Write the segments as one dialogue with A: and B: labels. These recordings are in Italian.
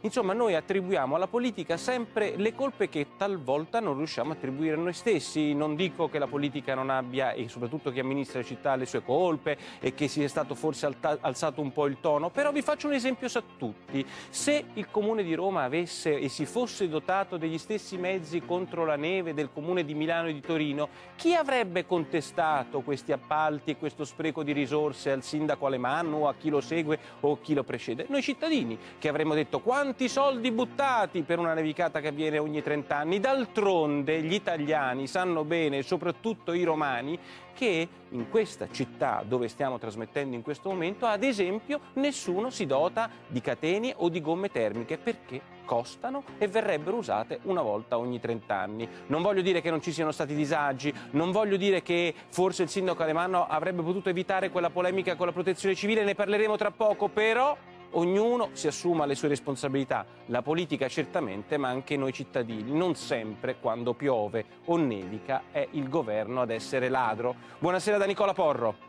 A: Insomma, noi attribuiamo alla politica sempre le colpe che talvolta non riusciamo a attribuire a noi stessi. Non dico che la politica non abbia, e soprattutto chi amministra la città, le sue colpe e che sia stato forse alzato un po' il tono, però vi faccio un esempio a tutti. Se il Comune di Roma avesse e si fosse dotato degli stessi mezzi contro la neve del Comune di Milano e di Torino, chi avrebbe contestato questi appalti e questo spreco di risorse al sindaco Alemanno o a chi lo segue o chi lo precede? Noi cittadini che avremmo detto quanti soldi buttati per una nevicata che avviene ogni 30 anni. D'altronde gli italiani sanno bene, soprattutto i romani, che in questa città dove stiamo trasmettendo in questo momento, ad esempio, nessuno si dota di catene o di gomme termiche perché costano e verrebbero usate una volta ogni 30 anni. Non voglio dire che non ci siano stati disagi, non voglio dire che forse il sindaco Alemanno avrebbe potuto evitare quella polemica con la protezione civile, ne parleremo tra poco, però Ognuno si assuma le sue responsabilità, la politica certamente, ma anche noi cittadini. Non sempre quando piove o nevica è il governo ad essere ladro. Buonasera da Nicola Porro.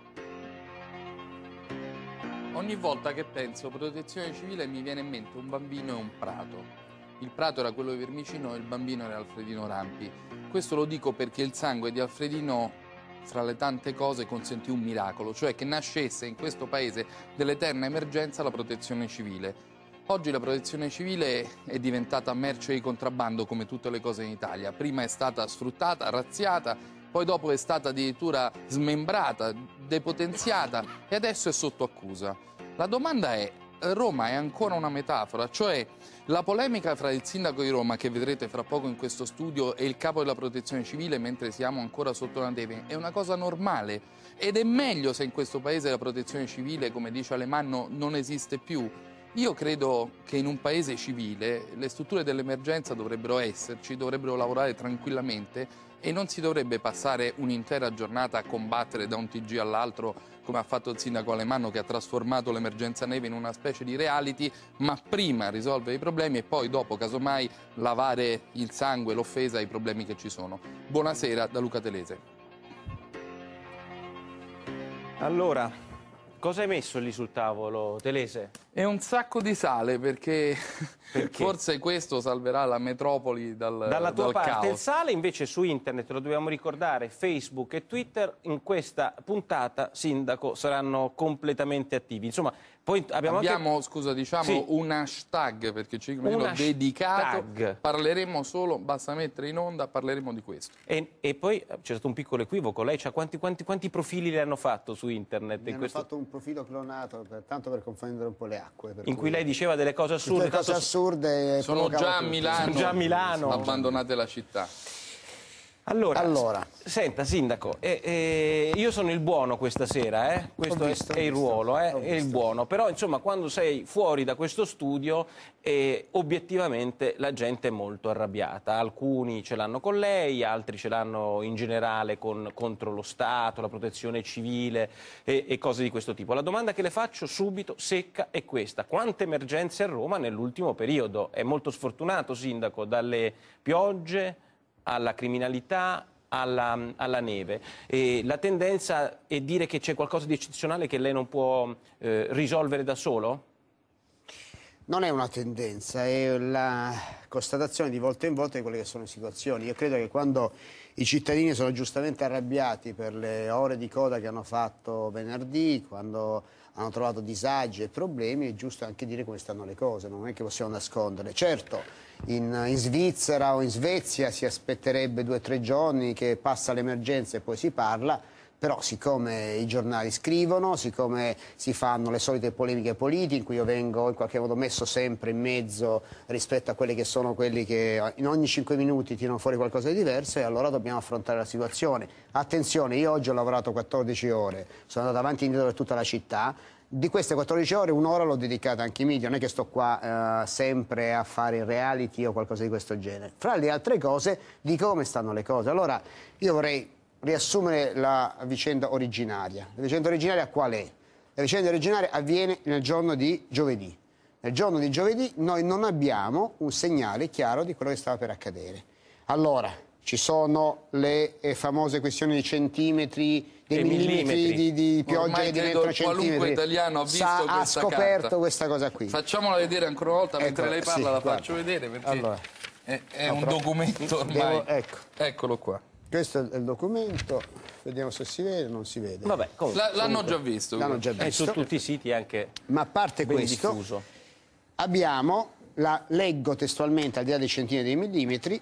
B: Ogni volta che penso protezione civile mi viene in mente un bambino e un prato. Il prato era quello di Vermicino e il bambino era Alfredino Rampi. Questo lo dico perché il sangue di Alfredino fra le tante cose, consentì un miracolo, cioè che nascesse in questo paese dell'eterna emergenza la protezione civile. Oggi la protezione civile è diventata merce di contrabbando come tutte le cose in Italia. Prima è stata sfruttata, razziata, poi dopo è stata addirittura smembrata, depotenziata e adesso è sotto accusa. La domanda è, Roma è ancora una metafora, cioè la polemica fra il sindaco di Roma, che vedrete fra poco in questo studio, e il capo della protezione civile, mentre siamo ancora sotto la neve, è una cosa normale. Ed è meglio se in questo paese la protezione civile, come dice Alemanno, non esiste più. Io credo che in un paese civile le strutture dell'emergenza dovrebbero esserci, dovrebbero lavorare tranquillamente e non si dovrebbe passare un'intera giornata a combattere da un TG all'altro come ha fatto il sindaco Alemanno che ha trasformato l'emergenza neve in una specie di reality, ma prima risolvere i problemi e poi dopo casomai lavare il sangue, l'offesa ai problemi che ci sono. Buonasera da Luca Telese. Allora, Cosa hai messo lì sul tavolo, Telese? È un sacco di sale perché, perché? forse questo salverà la metropoli dal, Dalla tua dal parte caos. il sale invece su internet, lo dobbiamo ricordare, Facebook
A: e Twitter in questa puntata, Sindaco, saranno completamente attivi. Insomma,
B: poi abbiamo, abbiamo anche... scusa, diciamo sì. un hashtag perché ci un dedicato. Parleremo solo, basta mettere in onda, parleremo di questo. E, e poi eh, c'è stato un piccolo equivoco.
A: Lei ha quanti, quanti, quanti, profili le hanno fatto su internet? Ne in hanno fatto
C: un profilo clonato, per, tanto
B: per confondere un po' le acque. In cui, cui lei diceva delle cose assurde. Delle cose assurde sono già, Milano, sono già a Milano. Abbandonate la città.
A: Allora, allora. senta Sindaco, eh, eh, io sono il buono questa sera, eh? questo visto, è, il ruolo, eh? è il buono, però insomma quando sei fuori da questo studio eh, obiettivamente la gente è molto arrabbiata, alcuni ce l'hanno con lei, altri ce l'hanno in generale con, contro lo Stato, la protezione civile e, e cose di questo tipo. La domanda che le faccio subito, secca, è questa, quante emergenze a Roma nell'ultimo periodo? È molto sfortunato Sindaco, dalle piogge alla criminalità, alla, alla, neve. E la tendenza è dire che c'è qualcosa di eccezionale che lei non può eh, risolvere da solo?
C: Non è una tendenza, è la constatazione di volta in volta di quelle che sono le situazioni. Io credo che quando i cittadini sono giustamente arrabbiati per le ore di coda che hanno fatto venerdì, quando hanno trovato disagi e problemi, è giusto anche dire come stanno le cose, non è che possiamo nascondere. Certo, in, in Svizzera o in Svezia si aspetterebbe due o tre giorni che passa l'emergenza e poi si parla, però siccome i giornali scrivono, siccome si fanno le solite polemiche politiche in cui io vengo in qualche modo messo sempre in mezzo rispetto a quelli che sono quelli che in ogni 5 minuti tirano fuori qualcosa di diverso e allora dobbiamo affrontare la situazione. Attenzione, io oggi ho lavorato 14 ore, sono andato avanti e indietro per tutta la città, di queste 14 ore un'ora l'ho dedicata anche ai media, non è che sto qua eh, sempre a fare reality o qualcosa di questo genere. Fra le altre cose, di come stanno le cose. Allora, io vorrei riassumere la vicenda originaria. La vicenda originaria qual è? La vicenda originaria avviene nel giorno di giovedì. Nel giorno di giovedì noi non abbiamo un segnale chiaro di quello che stava per accadere. Allora, ci sono le eh, famose questioni di
B: centimetri, dei millimetri, millimetri di, di, pioggia Ormai che diventano centimetri. qualunque italiano ha visto Sa, questa ha scoperto carta. questa cosa qui. Facciamola vedere ancora una volta, ecco, mentre lei parla sì, la guarda. faccio vedere perché allora, è, è un documento ormai. Devo, ecco. Eccolo qua.
C: Questo è il documento, vediamo se si vede o non si vede. Vabbè, l'hanno già visto. L'hanno già visto. È su tutti i siti anche. Ma a parte questo, diffuso. abbiamo, la, leggo testualmente al di là dei centinaia di millimetri,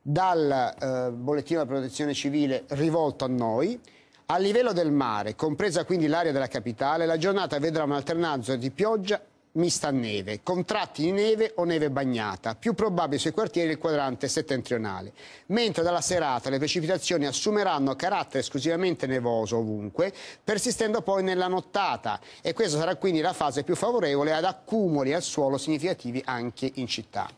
C: dal eh, bollettino della protezione civile rivolto a noi, a livello del mare, compresa quindi l'area della capitale, la giornata vedrà un'alternanza di pioggia mista a neve, contratti di neve o neve bagnata, più probabili sui quartieri del quadrante settentrionale, mentre dalla serata le precipitazioni assumeranno carattere esclusivamente nevoso ovunque, persistendo poi nella nottata e questa sarà quindi la fase più favorevole ad accumuli al suolo significativi anche in città.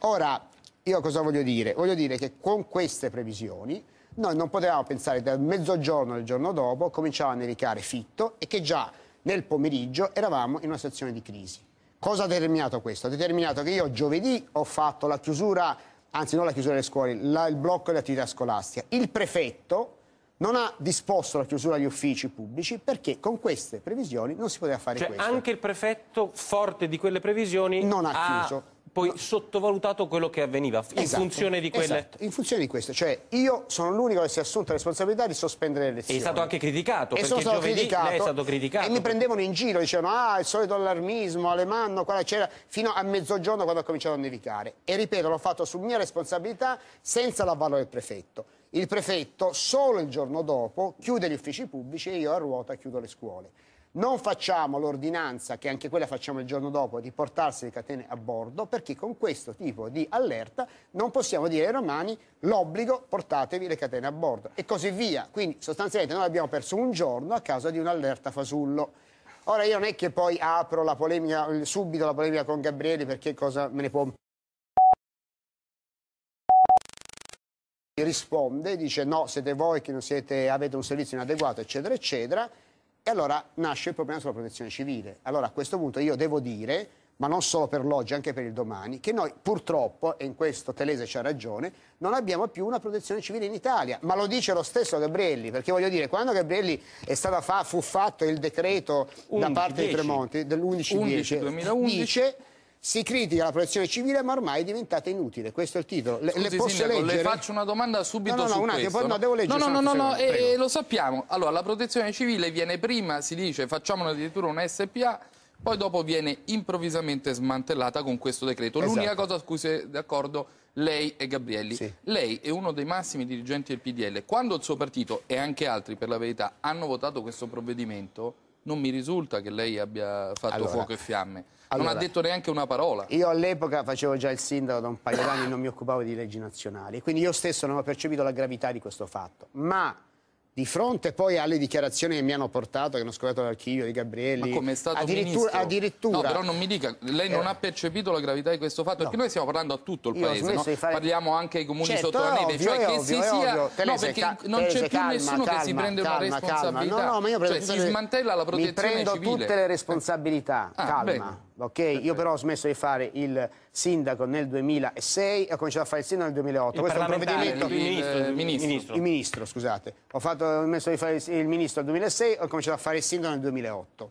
C: Ora, io cosa voglio dire? Voglio dire che con queste previsioni noi non potevamo pensare che dal mezzogiorno al giorno dopo cominciava a nevicare fitto e che già nel pomeriggio eravamo in una situazione di crisi. Cosa ha determinato questo? Ha determinato che io giovedì ho fatto la chiusura, anzi non la chiusura delle scuole, la, il blocco delle attività scolastiche. Il prefetto non ha disposto la chiusura degli uffici pubblici perché con queste previsioni non si poteva fare cioè, questo. Anche
A: il prefetto, forte di quelle previsioni, non ha, ha chiuso poi sottovalutato quello che avveniva in esatto, funzione di quelle... Esatto,
C: in funzione di questo, cioè io sono l'unico che si è assunto la responsabilità di sospendere le elezioni. E è stato anche
A: criticato, e perché sono criticato, lei è stato criticato. E mi
C: prendevano in giro, dicevano ah il solito allarmismo, Alemanno, c'era, fino a mezzogiorno quando ha cominciato a nevicare. E ripeto, l'ho fatto su mia responsabilità senza l'avvallo del prefetto. Il prefetto solo il giorno dopo chiude gli uffici pubblici e io a ruota chiudo le scuole non facciamo l'ordinanza, che anche quella facciamo il giorno dopo, di portarsi le catene a bordo, perché con questo tipo di allerta non possiamo dire ai romani l'obbligo portatevi le catene a bordo e così via. Quindi sostanzialmente noi abbiamo perso un giorno a causa di un'allerta fasullo. Ora io non è che poi apro la polemica, subito la polemica con Gabriele perché cosa me ne può risponde, dice no, siete voi che non siete, avete un servizio inadeguato, eccetera, eccetera. E allora nasce il problema sulla protezione civile. Allora a questo punto io devo dire, ma non solo per l'oggi, anche per il domani, che noi purtroppo, e in questo Telese c'ha ragione, non abbiamo più una protezione civile in Italia. Ma lo dice lo stesso Gabrielli, perché voglio dire, quando Gabrielli fa, fu fatto il decreto 11, da parte 10. di Tremonti dell'11-10, dice si critica la protezione civile ma ormai è diventata inutile,
B: questo è il titolo. Le, Scusi, le posso sindaco, leggere? Le faccio una domanda subito no, no, no, su un attimo, questo. Poi, no, devo leggere. No, no, no, no eh, lo sappiamo. Allora, la protezione civile viene prima, si dice, facciamone addirittura una SPA, poi dopo viene improvvisamente smantellata con questo decreto. Esatto. L'unica cosa su cui si è d'accordo lei e Gabrielli. Sì. Lei è uno dei massimi dirigenti del PDL. Quando il suo partito e anche altri, per la verità, hanno votato questo provvedimento, non mi risulta che lei abbia fatto allora. fuoco e fiamme. Allora, non ha detto neanche una parola.
C: Io all'epoca facevo già il sindaco da un paio d'anni e non mi occupavo di leggi nazionali, quindi io stesso non ho percepito la gravità di questo fatto. Ma di fronte poi alle dichiarazioni che mi hanno portato, che hanno scoperto l'archivio di Gabrielli. Ma come è stato addirittura, addirittura, No, però non mi
B: dica, lei non eh. ha percepito la gravità di questo fatto, perché noi stiamo parlando a tutto il Io paese, no? fare... parliamo anche ai comuni certo, sotto la neve, ovvio, cioè che ovvio, si sia... No, perché cal... non c'è più nessuno calma, che si prende calma, una responsabilità. Calma. No, no, ma io prendo cioè, si smantella la protezione civile. mi prendo civile. tutte le
C: responsabilità, eh. ah, calma. Beh ok? Eh, Io eh. però ho smesso di fare il sindaco nel 2006 e ho cominciato a fare il sindaco nel 2008. Il Questo è un provvedimento... Il ministro, il ministro. ministro. Il ministro scusate. Ho, fatto, ho smesso di fare il ministro nel 2006 e ho cominciato a fare il sindaco nel 2008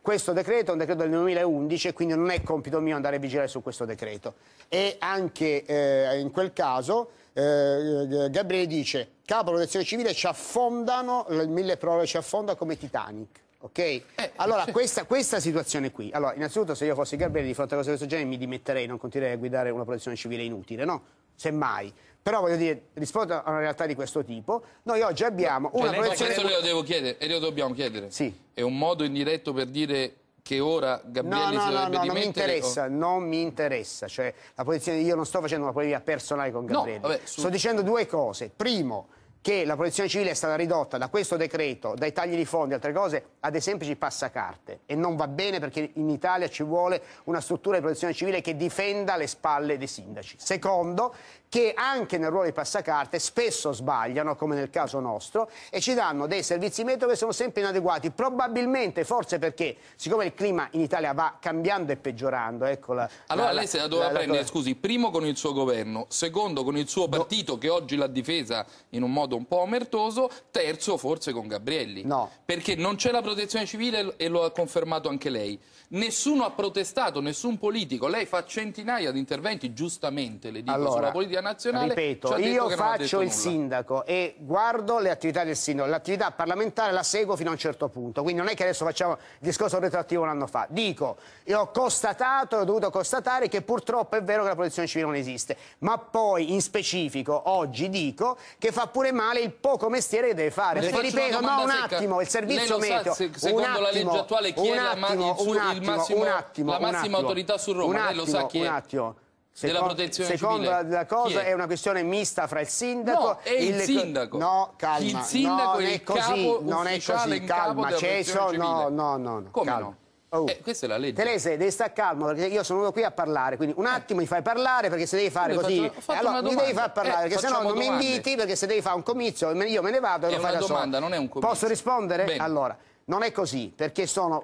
C: questo decreto è un decreto del 2011 quindi non è compito mio andare a vigilare su questo decreto e anche eh, in quel caso eh, Gabriele dice capo protezione civile ci affondano il mille prove ci affonda come Titanic Ok? Eh, allora, sì. questa, questa, situazione qui. Allora, innanzitutto, se io fossi Gabriele di fronte a cose di questo genere, mi dimetterei, non continuerei a guidare una protezione civile inutile, no? Semmai. Però voglio dire, rispetto a una realtà di questo tipo, noi oggi abbiamo
B: no, una cioè, protezione... Questo glielo devo chiedere, e glielo dobbiamo chiedere. Sì. È un modo indiretto per dire che ora Gabriele no, no, si dovrebbe no, no, No, non mi interessa,
C: o... non mi interessa. Cioè, la posizione, io non sto facendo una polemica personale con Gabriele. No, vabbè, su... Sto dicendo due cose. Primo, che la protezione civile è stata ridotta da questo decreto, dai tagli di fondi e altre cose, a dei semplici passacarte. E non va bene perché in Italia ci vuole una struttura di protezione civile che difenda le spalle dei sindaci. Secondo, che anche nel ruolo di passacarte spesso sbagliano, come nel caso nostro, e ci danno dei servizi meteo che sono sempre inadeguati, probabilmente, forse perché, siccome il clima in Italia va cambiando e peggiorando, ecco la, Allora la, lei se la doveva la, prendere,
B: scusi, primo con il suo governo, secondo con il suo partito no. che oggi l'ha difesa in un modo un po' omertoso, terzo forse con Gabrielli. No. Perché non c'è la protezione civile e lo ha confermato anche lei. Nessuno ha protestato, nessun politico, lei fa centinaia di interventi, giustamente, le dico, allora, sulla politica media nazionale. Ripeto, io faccio il nulla.
C: sindaco e guardo le attività del sindaco, l'attività parlamentare la seguo fino a un certo punto, quindi non è che adesso facciamo il discorso retroattivo un anno fa. Dico, io ho constatato, ho dovuto constatare che purtroppo è vero che la protezione civile non esiste, ma poi in specifico oggi dico che fa pure male il poco mestiere che deve fare, perché ripeto, no un attimo, il servizio meteo, Se, secondo attimo, la legge attuale chiede un è attimo, la, un attimo, il massimo, un attimo, la massima autorità su Roma, un attimo, lei lo sa chi è. Un attimo. Secondo, della protezione civile. Secondo la, la cosa è? è? una questione mista fra il sindaco no, e il, il sindaco. No, calma. Il sindaco non è, è così, non è così, calma, c'è no, no, no, no. Come calma. no? Oh. Eh, questa è la legge. Terese, devi stare calmo perché io sono venuto qui a parlare, quindi un eh. attimo eh. mi fai parlare perché se devi fare Io così, faccio, allora mi devi far parlare eh, perché se no non mi inviti perché se devi fare un comizio io me ne vado e lo fai da domanda, Non è un comizio. Posso rispondere? Bene. Allora, non è così perché sono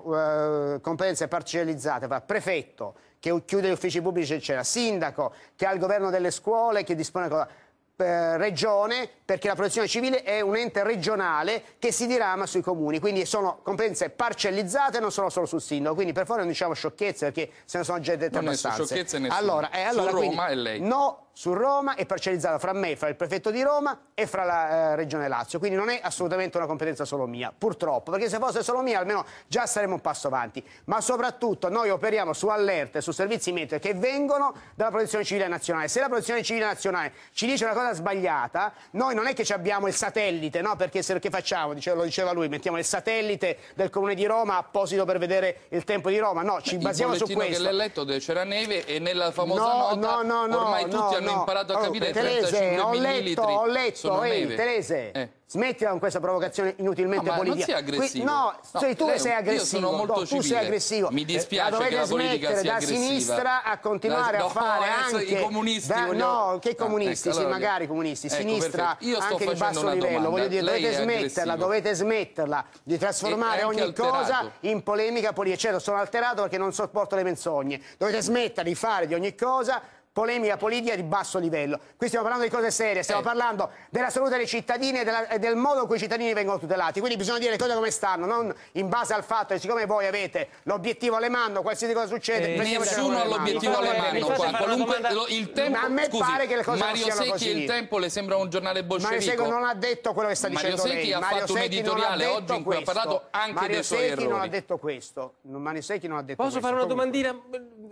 C: uh, competenze parcellizzate fra prefetto, che chiude gli uffici pubblici, eccetera, sindaco che ha il governo delle scuole, che dispone... Cosa, regione, perché la protezione civile è un ente regionale che si dirama sui comuni, quindi sono competenze parcellizzate non sono solo sul sindaco, quindi per favore non diciamo sciocchezze perché se ne sono già dette non abbastanza. Allora, eh, allora, Su Roma quindi, e lei. No, su Roma e parcellizzata fra me, fra il prefetto di Roma e fra la eh, regione Lazio. Quindi non è assolutamente una competenza solo mia, purtroppo, perché se fosse solo mia almeno già saremmo un passo avanti. Ma soprattutto noi operiamo su allerte, su servizi meteo che vengono dalla protezione civile nazionale. Se la protezione civile nazionale ci dice una cosa sbagliata, noi non è che abbiamo il satellite, no? Perché se, che facciamo? Dice, lo diceva lui, mettiamo il satellite del comune di Roma apposito per vedere il tempo di Roma. No, ci Beh, basiamo su questo. Il che l'hai
B: letto c'era neve e nella famosa no, nota no, no, ormai tutti hanno hanno imparato a oh, capire allora, Terese, ho letto, ho letto, ehi, Terese,
C: eh. smettila con questa provocazione inutilmente ah, no, politica. non sia aggressivo. Qui, no, no cioè, tu lei, sei aggressivo, sono no, boh, tu sei aggressivo. Mi dispiace la dovete che la smettere da aggressiva. sinistra a continuare no, a fare eh, anche... i comunisti. Da, No, che ah, comunisti, ah, ecco, sì, magari comunisti, ecco, sinistra anche di basso livello. Voglio dire, dovete smetterla, dovete smetterla di trasformare ogni cosa in polemica politica. Certo, sono alterato perché non sopporto le menzogne. Dovete smettere di fare di ogni cosa polemica politica di basso livello. Qui stiamo parlando di cose serie, stiamo eh. parlando della salute dei cittadini e, della, e, del modo in cui i cittadini vengono tutelati. Quindi bisogna dire le cose come stanno, non in base al fatto che siccome voi avete l'obiettivo alle mano, qualsiasi cosa succede... Eh, nessuno ha l'obiettivo alle mano, qua. Qualunque, il tempo, Ma a me scusi, pare che le cose Mario non siano Secchi così. il tempo
B: le sembra un giornale bolscevico. Mario Secchi non ha
C: detto quello che sta Mario dicendo Secchi lei. Ha fatto un editoriale oggi in cui questo. ha parlato anche Mario dei suoi Secchi errori. Mario Secchi non ha detto questo. Mario Secchi non ha detto Posso questo. fare una domandina?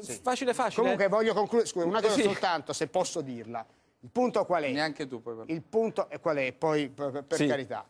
C: sì. facile facile. Comunque voglio concludere, scusa, una cosa sì. soltanto, se posso dirla. Il punto qual è? Neanche tu puoi Il punto è qual è, poi per, sì. carità.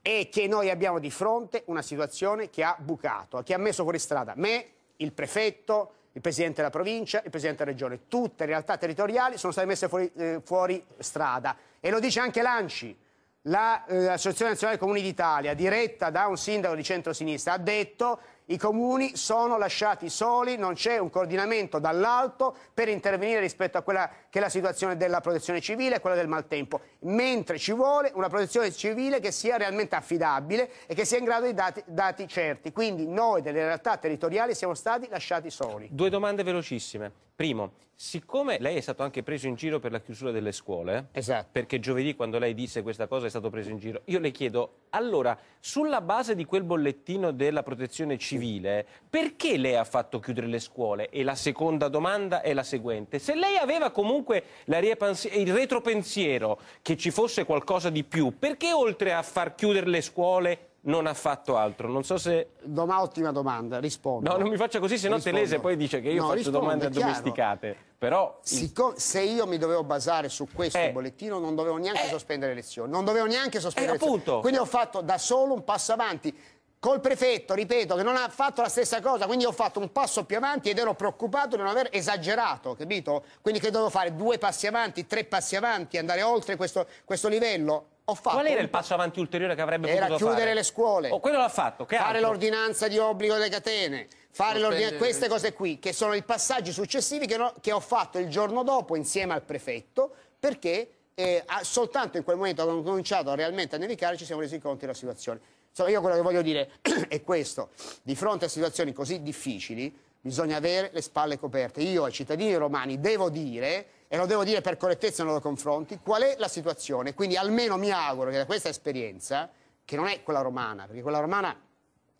C: È che noi abbiamo di fronte una situazione che ha bucato, che ha messo fuori strada me, il prefetto, il presidente della provincia, il presidente della regione. Tutte le realtà territoriali sono state messe fuori, eh, fuori strada. E lo dice anche l'ANCI. L'Associazione la, eh, Nazionale Comuni d'Italia, diretta da un sindaco di centro-sinistra, ha detto i comuni sono lasciati soli, non c'è un coordinamento dall'alto per intervenire rispetto a quella che è la situazione della protezione civile e quella del maltempo, mentre ci vuole una protezione civile che sia realmente affidabile e che sia in grado di dati, dati certi. Quindi noi delle realtà territoriali siamo stati lasciati soli.
A: Due domande velocissime. Primo, siccome lei è stato anche preso in giro per la chiusura delle scuole, esatto. perché giovedì quando lei disse questa cosa è stato preso in giro, io le chiedo, allora, sulla base di quel bollettino della protezione civile, civile, perché lei ha fatto chiudere le scuole? E la seconda domanda è la seguente. Se lei aveva comunque il retropensiero che ci fosse qualcosa di più, perché oltre a far chiudere le scuole non ha fatto altro. Non so se.
C: Doma, ottima domanda, rispondo. No, non mi faccia così, se no Telese poi
A: dice che io no, faccio rispondo, domande addomesticate. Però. Sicco,
C: se io mi dovevo basare su questo eh, bollettino, non dovevo neanche eh, sospendere lezioni. Non dovevo neanche sospendere eh, lezioni. Quindi ho fatto da solo un passo avanti col prefetto, ripeto, che non ha fatto la stessa cosa, quindi ho fatto un passo più avanti ed ero preoccupato di non aver esagerato, capito? Quindi che dovevo fare due passi avanti, tre passi avanti, andare oltre questo, questo livello. Ho fatto Qual era il
A: passo avanti ulteriore che avrebbe era potuto fare? Era chiudere le scuole. Oh, quello l'ha fatto. Che fare
C: l'ordinanza di obbligo delle catene. Fare Queste cose qui, che sono i passaggi successivi che, no, che ho fatto il giorno dopo insieme al prefetto, perché eh, soltanto in quel momento che ho cominciato realmente a nevicare ci siamo resi conto della situazione. Insomma, io quello che voglio dire è questo. Di fronte a situazioni così difficili bisogna avere le spalle coperte. Io ai cittadini romani devo dire, e lo devo dire per correttezza nei loro confronti, qual è la situazione. Quindi almeno mi auguro che da questa esperienza, che non è quella romana, perché quella romana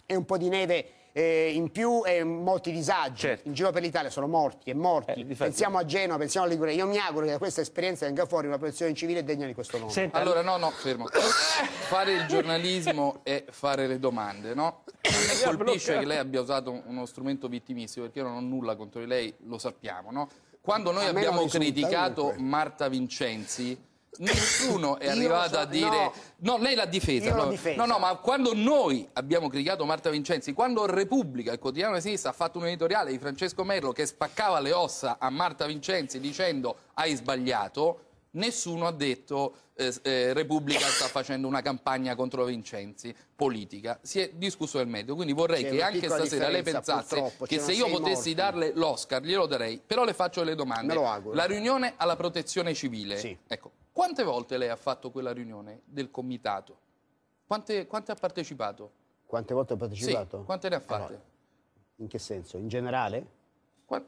C: è un po' di neve eh, in più e eh, molti disagi certo. in giro per l'Italia sono morti e morti. Eh, pensiamo a Genova, pensiamo a Liguria. Io mi auguro che da questa esperienza venga fuori una protezione civile degna di questo nome. Senta. Allora,
B: no, no, fermo. fare il giornalismo e fare le domande, no? Mi eh, colpisce che lei abbia usato uno strumento vittimistico, perché io non ho nulla contro di lei, lo sappiamo, no? Quando noi abbiamo criticato Marta Vincenzi Nessuno è arrivato so, a dire... No, no lei l'ha difesa, no. difesa. No, no, ma quando noi abbiamo criticato Marta Vincenzi, quando Repubblica, il quotidiano di sinistra, ha fatto un editoriale di Francesco Merlo che spaccava le ossa a Marta Vincenzi dicendo hai sbagliato, nessuno ha detto eh, eh, Repubblica sta facendo una campagna contro Vincenzi politica, si è discusso del merito, quindi vorrei che anche stasera lei pensasse che se io potessi morti. darle l'Oscar glielo darei, però le faccio le domande. Me lo La riunione alla protezione civile. Sì. Ecco, quante volte lei ha fatto quella riunione del comitato? Quante, quante ha partecipato?
C: Quante volte ho partecipato? Sì,
B: quante ne ha eh fatte? Eh In che senso? In generale?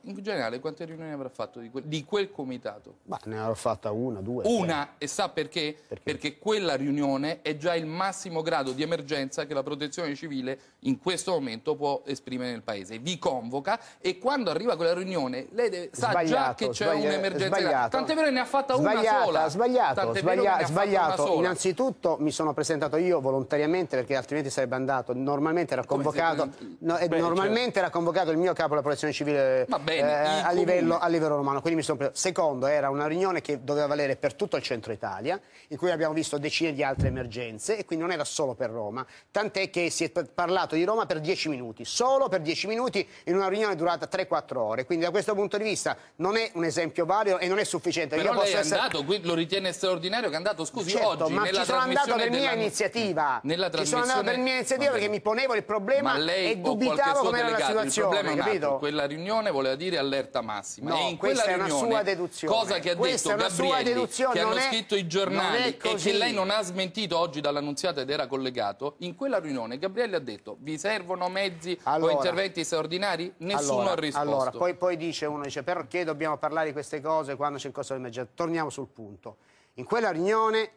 B: in generale quante riunioni avrà fatto di quel, di quel comitato?
C: Ma ne avrà fatta una, due. Una,
B: cioè. e sa perché? perché? Perché quella riunione è già il massimo grado di emergenza che la protezione civile in questo momento può esprimere nel paese. Vi convoca e quando arriva quella riunione lei deve, sa sbagliato, già che c'è un'emergenza. Tant'è vero che ne ha fatta sbagliata, una sola. Sbagliato, sbaglia, sbagliato. Sola.
C: Innanzitutto mi sono presentato io volontariamente perché altrimenti sarebbe andato. Normalmente era convocato, no, Beh, normalmente certo. era convocato il mio capo della protezione civile Va bene, eh, a, livello, a, livello, romano. Sono... Secondo, era una riunione che doveva valere per tutto il centro Italia, in cui abbiamo visto decine di altre emergenze e quindi non era solo per Roma, tant'è che si è parlato di Roma per dieci minuti, solo per dieci minuti in una riunione durata 3-4 ore, quindi da questo punto di vista non è un esempio vario e non è sufficiente.
B: Però Io lei è essere... qui lo ritiene straordinario che è andato, scusi, certo, oggi ma nella ci sono andato per mia
C: iniziativa, nella ci sono andato per mia iniziativa perché mi ponevo il problema e dubitavo com'era la situazione, capito? Nato,
B: quella riunione voleva dire allerta massima. No, e in quella riunione, è una sua deduzione. Cosa che ha questa detto Gabrielli, che hanno è, scritto i giornali e che lei non ha smentito oggi dall'annunziata ed era collegato, in quella riunione Gabrielli ha detto vi servono mezzi allora, o interventi straordinari? Nessuno allora, ha risposto. Allora, poi,
C: poi, dice uno, dice perché dobbiamo parlare di queste cose quando c'è il costo di emergenza? Torniamo sul punto. In quella riunione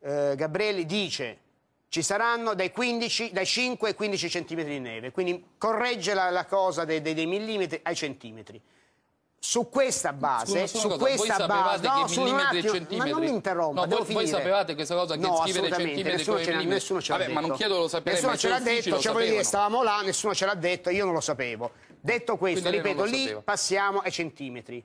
C: eh, Gabrielli dice ci saranno dai, 15, dai 5 ai 15 centimetri di neve, quindi corregge la, la cosa dei, dei, dei millimetri ai centimetri su questa base, Scusa, su cosa, questa base, no, che millimetri attimo, e centimetri. Ma non mi interrompa, no, devo voi, finire. voi sapevate questa
B: cosa che no, scrivere centimetri nessuno ce, nessuno ce l'ha detto. Vabbè, ma non chiedo lo sapere, nessuno ce l'ha detto, cioè dire,
C: stavamo là, nessuno ce l'ha detto, io non lo sapevo. Detto questo, Quindi ripeto, lì passiamo ai centimetri.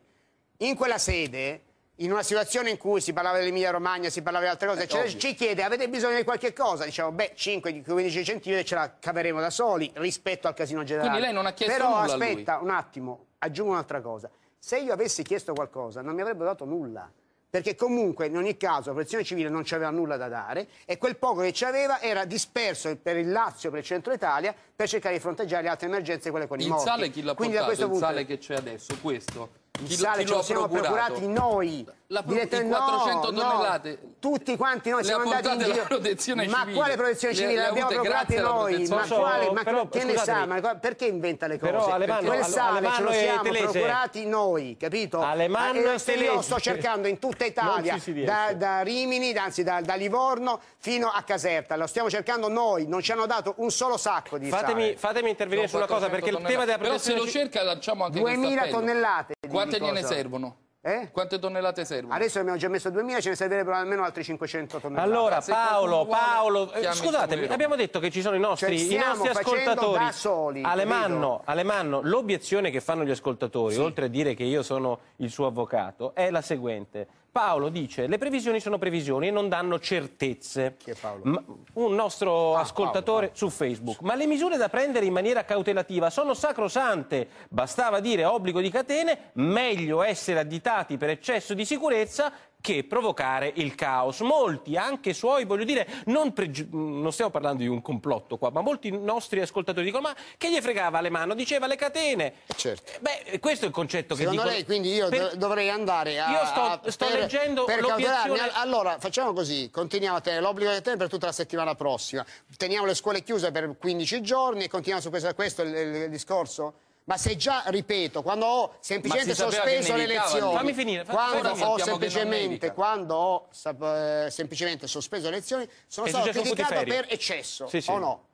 C: In quella sede in una situazione in cui si parlava dell'Emilia Romagna, si parlava di altre cose, eh, ci chiede avete bisogno di qualche cosa? Diciamo, beh, 5-15 centimetri ce la caveremo da soli rispetto al casino generale. Quindi lei non ha chiesto Però, nulla Però aspetta un attimo, aggiungo un'altra cosa. Se io avessi chiesto qualcosa non mi avrebbero dato nulla. Perché comunque, in ogni caso, la protezione civile non c'aveva nulla da dare e quel poco che c'aveva era disperso per il Lazio, per il centro Italia, per cercare di fronteggiare le altre emergenze, quelle con il i morti. Il sale chi l'ha portato? Quindi, da questo punto... sale
B: che c'è adesso, questo il chi, sale ce lo siamo procurato? procurati
C: noi. La, Direte, i 400 no, tonnellate. No, tutti quanti noi siamo andati in giro. Protezione ma civile. quale protezione civile? L'abbiamo procurati noi. Ma, so, quale, ma però, che ne sa? Ma perché inventa le cose? Però Alemanno, quel sale ce lo siamo telese. procurati noi, capito? Alemanno e eh, se io sto cercando in tutta Italia, da, da, Rimini, anzi da, da, Livorno fino a Caserta. Lo stiamo cercando noi, non ci hanno dato un solo sacco di fatemi, sale.
B: Fatemi intervenire su una cosa perché il tema della protezione... Però se lo cerca lanciamo anche 2000 tonnellate. Quante gliene cosa... servono? Eh? Quante tonnellate
C: servono? Adesso abbiamo già messo 2000, ce ne servirebbero almeno altre 500 tonnellate. Allora, Paolo,
B: Paolo, eh,
C: scusatemi,
A: abbiamo detto che ci sono i cioè, nostri, cioè, i nostri ascoltatori. Da soli, Alemanno, Alemanno l'obiezione che fanno gli ascoltatori, sì. oltre a dire che io sono il suo avvocato, è la seguente. Paolo dice le previsioni sono previsioni e non danno certezze.
C: Chi è Paolo? Ma,
A: un nostro ah, ascoltatore Paolo, Paolo. su Facebook. Ma le misure da prendere in maniera cautelativa sono sacrosante. Bastava dire obbligo di catene, meglio essere additati per eccesso di sicurezza che provocare il caos. Molti, anche suoi, voglio dire, non, non, stiamo parlando di un complotto qua, ma molti nostri ascoltatori dicono ma che gli fregava le mani? Diceva le
C: catene. Certo. Eh, beh, eh, questo è il concetto Secondo che dico. lei quindi io per... dovrei andare a... Io sto, sto per, leggendo per l'obiezione... Allora, facciamo così, continuiamo a tenere l'obbligo di tenere per tutta la settimana prossima. Teniamo le scuole chiuse per 15 giorni e continuiamo su questo, questo il, il discorso? Ma se già, ripeto, quando ho semplicemente sospeso le elezioni, fammi finire, fammi quando, ho diciamo semplicemente, quando ho eh, semplicemente sospeso le elezioni, sono è stato criticato per eccesso, sì, sì. o no?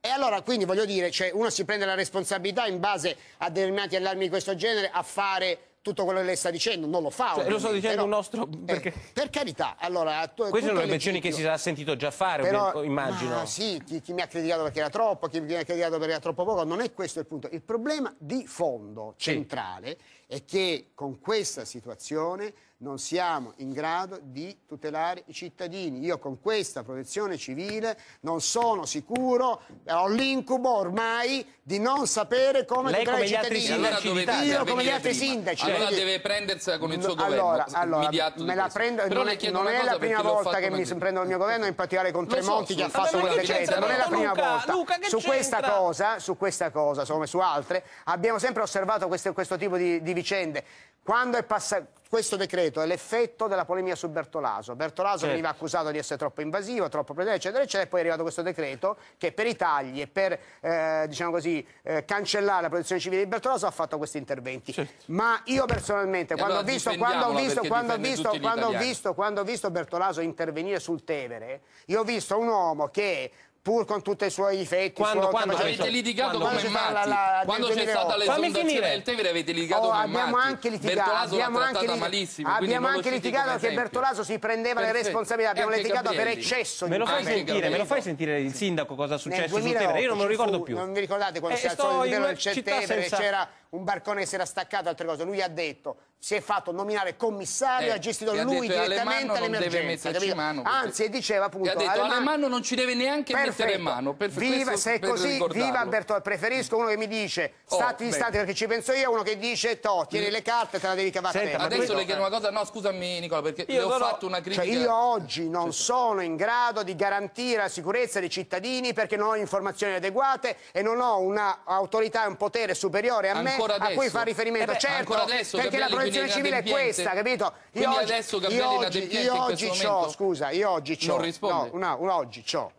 C: E allora, quindi, voglio dire, cioè, uno si prende la responsabilità in base a determinati allarmi di questo genere a fare tutto quello che lei sta dicendo non lo fa. Cioè, lo sto dicendo però, un nostro... Eh, perché... Eh, per carità, allora... Tu, Queste sono le menzioni che si
A: sarà sentito già fare, però, immagino. Ma,
C: sì, chi, chi, mi ha criticato perché era troppo, chi mi ha criticato perché era troppo poco, non è questo il punto. Il problema di fondo, centrale, sì. è che con questa situazione non siamo in grado di tutelare i cittadini. Io con questa protezione civile non sono sicuro, ho l'incubo ormai di non sapere come Lei tutelare i cittadini. Allora Io come gli altri sindaci. Allora quindi... deve
B: prendersela con il suo no, governo. Allora, me la prendo, Però non, non è la prima volta che mi
C: prendo il mio governo, in particolare con Tremonti so, che ha fatto quel decreto. Non è la prima volta. su, questa cosa, su questa cosa, come su altre, abbiamo sempre osservato questo, tipo di vicende. Quando è passato questo decreto è l'effetto della polemica su Bertolaso. Bertolaso certo. veniva accusato di essere troppo invasivo, troppo predetto, eccetera, eccetera, e poi è arrivato questo decreto che per i tagli e per, eh, diciamo così, eh, cancellare la protezione civile di Bertolaso ha fatto questi interventi. Certo. Ma io personalmente, quando, allora, ho, visto, quando, ho, visto, quando, ho, visto, quando ho visto, quando ho visto Bertolaso intervenire sul Tevere, io ho visto un uomo che pur con tutti i suoi difetti. Quando, suo quando avete litigato quando, come quando matti, la, quando c'è stata l'esondazione del Tevere avete litigato oh, abbiamo matti. anche litigato, abbiamo l'ha trattata anche, malissimo. Abbiamo anche litigato perché Bertolaso si prendeva Perfetto. le responsabilità, abbiamo litigato Gabrielli. per eccesso. Me lo, fai sentire, me lo fai
A: sentire il sindaco cosa è successo sul Tevere? Io non me lo ricordo più. Non vi
C: ricordate quando eh, si alzò il livello Tevere c'era un barcone che si era staccato, altre cose. Lui ha detto, si è fatto nominare commissario, eh, ha gestito lui ha lui detto, direttamente l'emergenza. Perché... Anzi, diceva appunto... Ha detto, Alemanno... Alemanno non ci deve
B: neanche perfetto. mettere mano. Per... Viva, se è così, ricordarlo. viva Bertone.
C: Preferisco uno che mi dice, oh, stati oh, stati perché ci penso io, uno che dice, to, tieni mm. le carte e te la devi cavare Senta, te. Adesso questo... le chiedo una
B: cosa, no scusami Nicola, perché io ho però... fatto una critica... Cioè, io
C: oggi non sì, sono in grado di garantire la sicurezza dei cittadini perché non ho informazioni adeguate e non ho un'autorità e un potere superiore a me a cui fa riferimento. Eh beh, certo, adesso, perché Gabriele, la protezione civile è questa, capito? Io quindi oggi, adesso Gabriele io oggi, io oggi c'ho, scusa, io oggi c'ho. Non risponde. No, no, oggi c'ho.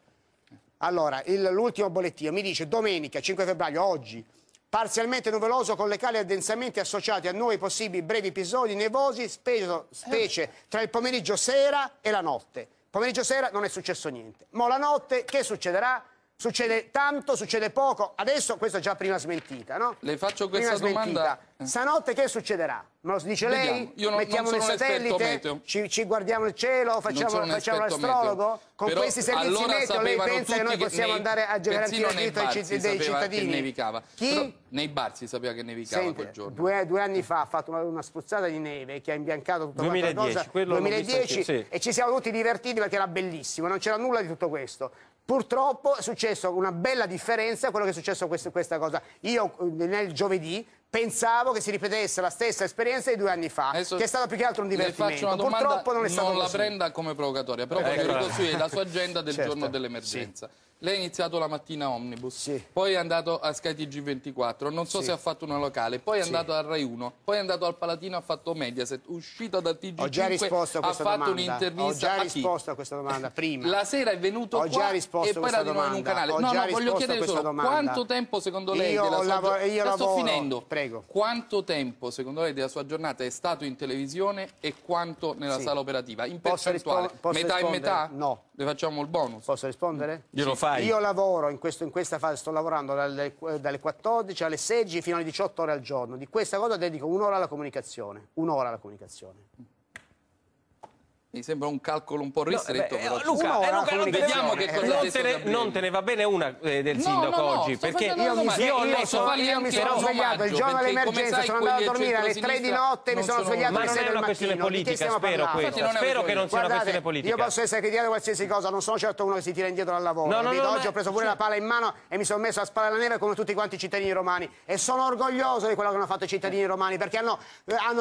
C: Allora, l'ultimo bollettino mi dice domenica 5 febbraio, oggi, parzialmente nuvoloso con locali addensamenti associati a nuovi possibili brevi episodi nevosi, specie, specie tra il pomeriggio sera e la notte. Pomeriggio sera non è successo niente. Ma la notte che succederà? Succede tanto, succede poco. Adesso questa è già prima smentita, no? Le faccio questa prima domanda. Smentita. Stanotte che succederà? Me lo dice Vediamo. lei? Io non, Mettiamo non il satellite? Ci, ci, guardiamo il cielo? Facciamo, facciamo l'astrologo? Con Però questi servizi allora meteo lei pensa che noi possiamo che andare a garantire il diritto dei, dei cittadini? nevicava. Chi? Però
B: nei bar si sapeva che nevicava Senti, quel giorno.
C: Due, due, anni fa ha fatto una, una, spruzzata di neve che ha imbiancato tutta 2010, cosa. 2010 che, sì. e ci siamo tutti divertiti perché era bellissimo, non c'era nulla di tutto questo. Purtroppo è successo una bella differenza quello che è successo questa, questa cosa. Io eh, nel giovedì pensavo che si ripetesse la stessa esperienza di due anni fa, Adesso che è stato più che altro un divertimento. Purtroppo
B: non è stato non così. Non la prenda come provocatoria, però ecco. voglio ricostruire la sua agenda del certo, giorno dell'emergenza. Sì. Lei ha iniziato la mattina Omnibus, sì. poi è andato a skytg 24 non so sì. se ha fatto una locale, poi è andato sì. al Rai 1, poi è andato al Palatino, ha fatto Mediaset, uscito da TG5, Ho già risposto a questa ha fatto un'intervista Ho già
C: risposto a, questa domanda, prima. La sera
B: è venuto ho qua e poi era di noi in un canale. Ho no, no, voglio chiedere solo, domanda. quanto tempo secondo lei io della sua giornata... Io lavoro, sto finendo. Prego. Quanto tempo secondo lei della sua giornata è stato in televisione e quanto nella sala operativa? In percentuale? Metà e metà?
C: No. Le facciamo il bonus. Posso rispondere? Mm.
B: Glielo sì. fai. Io
C: lavoro in, questo, in, questa fase, sto lavorando dalle, dalle, 14 alle 16 fino alle 18 ore al giorno. Di questa cosa dedico un'ora alla comunicazione. Un'ora alla comunicazione.
B: Mi sembra un calcolo un po'
C: ristretto. No, beh, eh, Luca,
A: eh, eh Luca non, vediamo diciamo che cosa non, te ne, non te ne va bene una eh, del sindaco no, oggi. perché io mi, sono, svegliato il giorno dell'emergenza, sono andato a dormire alle tre di notte, mi sono svegliato alle 6 del Ma non è una questione politica,
C: spero questo. Spero che non sia una questione politica. Io posso essere criticato qualsiasi cosa, non sono certo uno che si tira indietro dal lavoro. Oggi ho preso pure la pala in mano e mi sono messo a sparare la neve come tutti quanti i cittadini romani. E sono orgoglioso di quello che hanno fatto i cittadini eh. romani perché hanno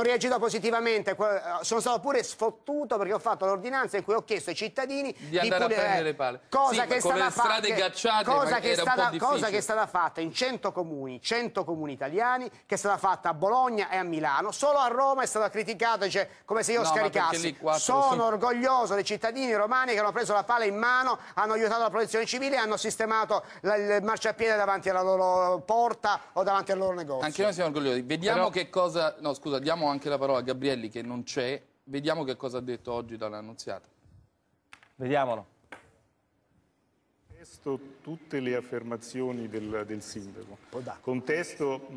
C: reagito positivamente. Sono stato pure sfottuto perché ho fatto l'ordinanza in cui ho chiesto ai cittadini di, di andare a prendere le palle. Cosa, sì, che, è fatta, gacciate, cosa che, è stata, cosa che è stata fatta in 100 comuni, 100 comuni italiani, che è stata fatta a Bologna e a Milano. Solo a Roma è stata criticata, cioè, come se io no, scaricassi. Sono sono orgoglioso dei cittadini romani che hanno preso la pala in mano, hanno aiutato la protezione civile e hanno sistemato la, il marciapiede davanti alla loro porta o davanti al loro negozio. Anche noi siamo
B: orgogliosi. Vediamo Però... che cosa... No, scusa, diamo anche la parola a Gabrielli che non c'è Vediamo che cosa ha detto oggi dall'annunziata.
D: Vediamolo. Contesto tutte le affermazioni del, del sindaco. Contesto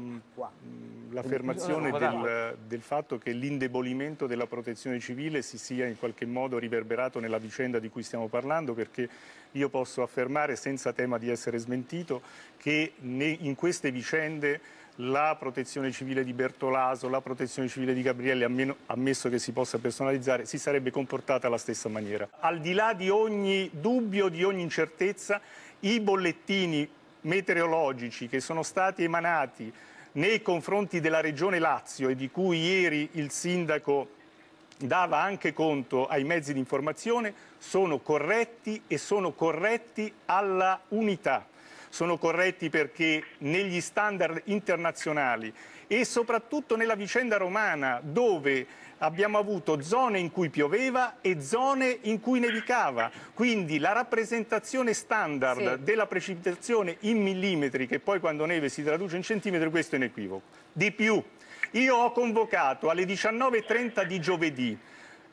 D: l'affermazione del, del fatto che l'indebolimento della protezione civile si sia in qualche modo riverberato nella vicenda di cui stiamo parlando perché io posso affermare senza tema di essere smentito che in queste vicende la protezione civile di Bertolaso, la protezione civile di Gabrielli, ammesso che si possa personalizzare, si sarebbe comportata alla stessa maniera. Al di là di ogni dubbio, di ogni incertezza, i bollettini meteorologici che sono stati emanati nei confronti della regione Lazio e di cui ieri il sindaco dava anche conto ai mezzi di informazione, sono corretti e sono corretti alla unità sono corretti perché negli standard internazionali e soprattutto nella vicenda romana dove abbiamo avuto zone in cui pioveva e zone in cui nevicava. Quindi la rappresentazione standard sì. della precipitazione in millimetri, che poi quando neve si traduce in centimetri, questo è un equivoco. Di più, io ho convocato alle 19.30 di giovedì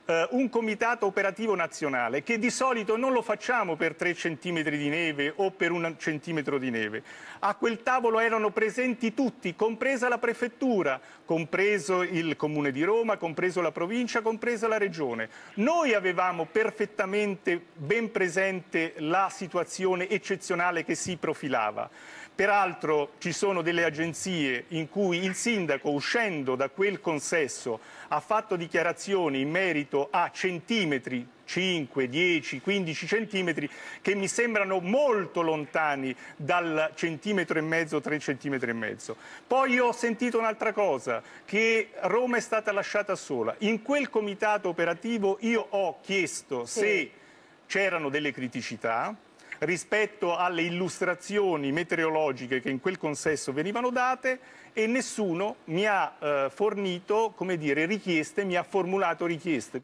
D: eh, un comitato operativo nazionale, che di solito non lo facciamo per tre centimetri di neve o per un centimetro di neve. A quel tavolo erano presenti tutti, compresa la prefettura, compreso il comune di Roma, compreso la provincia, compresa la regione. Noi avevamo perfettamente ben presente la situazione eccezionale che si profilava. Peraltro ci sono delle agenzie in cui il sindaco, uscendo da quel consesso, ha fatto dichiarazioni in merito debito a centimetri 5, 10, 15 centimetri che mi sembrano molto lontani dal centimetro e mezzo, 3 centimetri e mezzo. Poi ho sentito un'altra cosa, che Roma è stata lasciata sola. In quel comitato operativo io ho chiesto sì. se c'erano delle criticità, rispetto alle illustrazioni meteorologiche che in quel consesso venivano date e nessuno mi ha eh, fornito come dire, richieste, mi ha formulato richieste.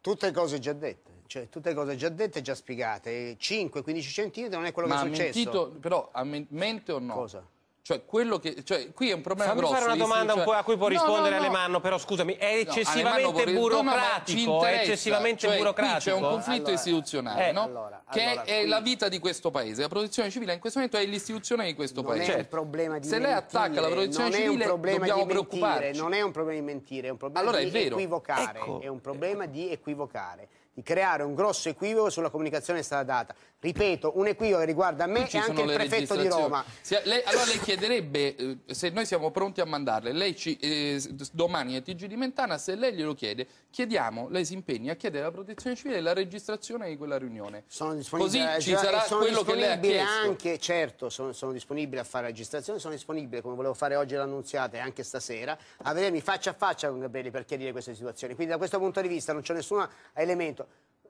C: Tutte cose già dette cioè tutte cose già dette e già
B: spiegate. 5-15 centimetri non è quello Ma che è successo. Ha Mentito, però, mente o no? Cosa? Cioè, che, cioè, qui è un problema Fammi grosso. fare una domanda un po' cioè a cui può rispondere no, no, no. Alemanno, però scusami, è eccessivamente vorrei... burocratico, è eccessivamente cioè, burocratico. c'è un conflitto allora, istituzionale, eh, allora, Che allora, è qui... la vita di questo paese. La protezione civile in questo momento è l'istituzione di questo non paese. È il problema di Se mentire, lei attacca la protezione civile, dobbiamo di preoccuparci.
C: Non è un problema di mentire, è un problema allora, di è equivocare. Ecco. È un problema di equivocare di creare un grosso equivoco sulla comunicazione che è stata data. Ripeto, un equivoco che riguarda me e anche il prefetto di Roma.
B: Se, lei, allora lei chiederebbe, eh, se noi siamo pronti a mandarle, lei ci, eh, domani a TG di Mentana, se lei glielo chiede, chiediamo, lei si impegna a chiedere alla protezione civile la registrazione di quella riunione. Sono disponibile, Così eh, ci sarà quello che lei ha chiesto.
C: Anche, certo, sono, sono disponibile a fare la registrazione, sono disponibile, come volevo fare oggi l'annunziata e anche stasera, a vedermi faccia a faccia con Gabrielli per chiarire queste situazioni. Quindi da questo punto di vista non c'è nessun elemento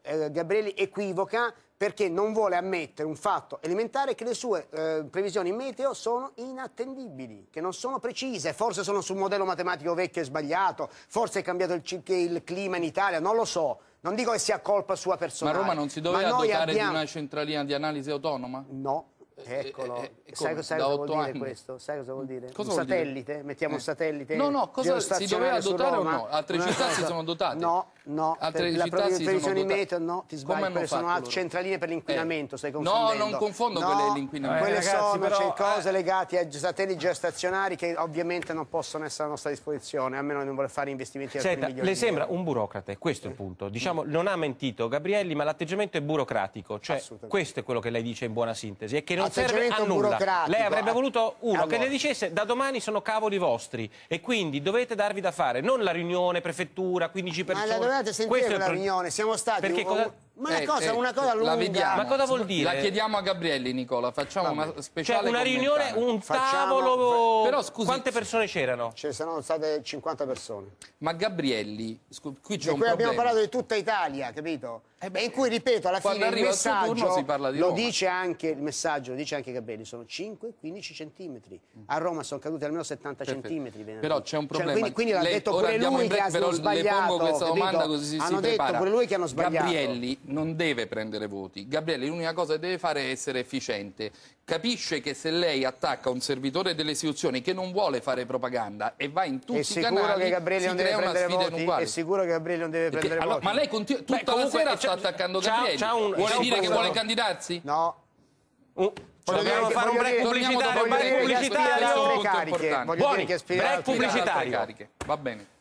C: eh, Gabrielli equivoca perché non vuole ammettere un fatto elementare che le sue eh, previsioni meteo sono inattendibili, che non sono precise, forse sono su un modello matematico vecchio e sbagliato, forse è cambiato il, il clima in Italia, non lo so. Non dico che sia colpa sua personale. Ma Roma non si doveva dotare abbiamo... di
B: una centralina di analisi autonoma? No, eh, eh, Eccolo, eh, eh, sai, sai cosa vuol anni. dire questo?
C: Sai cosa vuol dire? Cosa un vuol satellite? Dire? Mettiamo un eh. satellite No, no, cosa si doveva dotare o no? Altre città si sono
B: dotate? No, no, Altre per, la previsione meteo no, ti sbagli, Come sono loro?
C: centraline per l'inquinamento, eh. stai confondendo. No, non confondo no, quelle dell'inquinamento. Quelle ragazzi, sono però, cioè, cose legate ai satelliti geostazionari che ovviamente non possono essere a nostra disposizione, a meno di non voler fare investimenti Senta, le sembra
A: un burocrate, questo è il punto. Diciamo, non ha mentito Gabrielli, ma l'atteggiamento è burocratico, cioè questo è quello che lei dice in buona sintesi, è che non non serve a nulla. Lei avrebbe eh. voluto uno allora. che le dicesse da domani sono cavoli vostri e quindi dovete darvi da fare, non la riunione,
B: prefettura, 15 persone. Ma la dovete sentire la
C: riunione, siamo stati... Perché un... cosa ma una eh, cosa, eh, una cosa lunga. La vediamo.
B: Ma cosa vuol dire? La chiediamo a Gabrielli, Nicola. Facciamo una cioè, speciale. Cioè, una riunione, un tavolo. Però scusi.
C: Quante persone c'erano? Ce cioè, ne sono state 50 persone. Ma Gabrielli, qui c'è un cui abbiamo parlato di tutta Italia, capito? Eh beh, in cui, ripeto, alla fine il messaggio, il lo dice anche, il messaggio lo dice anche Gabrielli, sono 5-15 centimetri. A Roma sono caduti almeno 70 Perfetto. centimetri. Venerdì. Però c'è un cioè, problema. Cioè, quindi, quindi l'ha detto pure lui che hanno sbagliato. questa Domanda, così hanno detto prepara. pure lui che hanno sbagliato. Gabrielli
B: non deve prendere voti. Gabriele l'unica cosa che deve fare è essere efficiente. Capisce che se lei attacca un servitore delle istituzioni che non vuole fare propaganda e va in tutti i canali, che Gabriele si non crea deve una sfida voti, inuguale. È sicuro che Gabriele non deve Perché, prendere allora, Ma lei continua, tutta Beh, la sera sta attaccando Gabriele. C'ha un, vuole dire un che vuole candidarsi? No. Uh. Cioè, dobbiamo fare un break pubblicitario, break pubblicitario. Voglio dire che, voglio dire che Buoni, break pubblicitario. Va bene.